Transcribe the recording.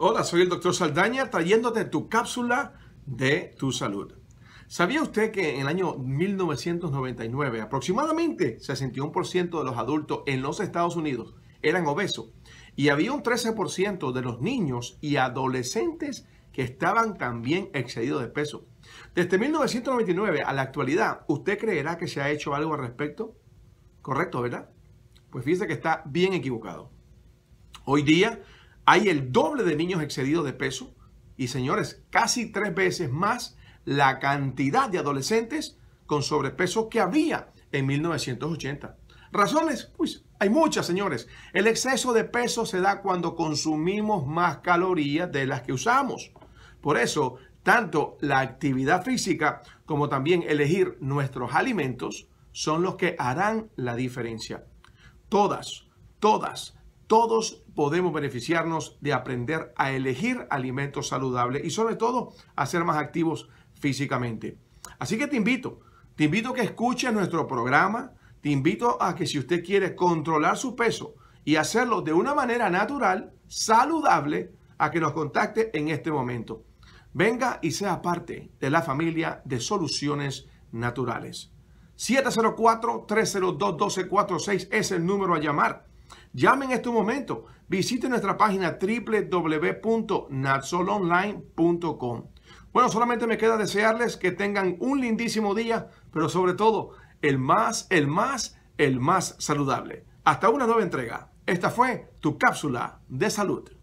Hola, soy el doctor Saldaña trayéndote tu cápsula de tu salud. ¿Sabía usted que en el año 1999 aproximadamente 61% de los adultos en los Estados Unidos eran obesos y había un 13% de los niños y adolescentes que estaban también excedidos de peso? Desde 1999 a la actualidad, ¿usted creerá que se ha hecho algo al respecto? Correcto, ¿verdad? Pues fíjese que está bien equivocado. Hoy día hay el doble de niños excedidos de peso y, señores, casi tres veces más la cantidad de adolescentes con sobrepeso que había en 1980. Razones, pues hay muchas, señores. El exceso de peso se da cuando consumimos más calorías de las que usamos. Por eso, tanto la actividad física como también elegir nuestros alimentos son los que harán la diferencia. Todas, todas todos podemos beneficiarnos de aprender a elegir alimentos saludables y sobre todo a ser más activos físicamente. Así que te invito, te invito a que escuches nuestro programa, te invito a que si usted quiere controlar su peso y hacerlo de una manera natural, saludable, a que nos contacte en este momento. Venga y sea parte de la familia de soluciones naturales. 704-302-1246 es el número a llamar. Llame en este momento. Visite nuestra página www.natsolonline.com. Bueno, solamente me queda desearles que tengan un lindísimo día, pero sobre todo el más, el más, el más saludable. Hasta una nueva entrega. Esta fue tu cápsula de salud.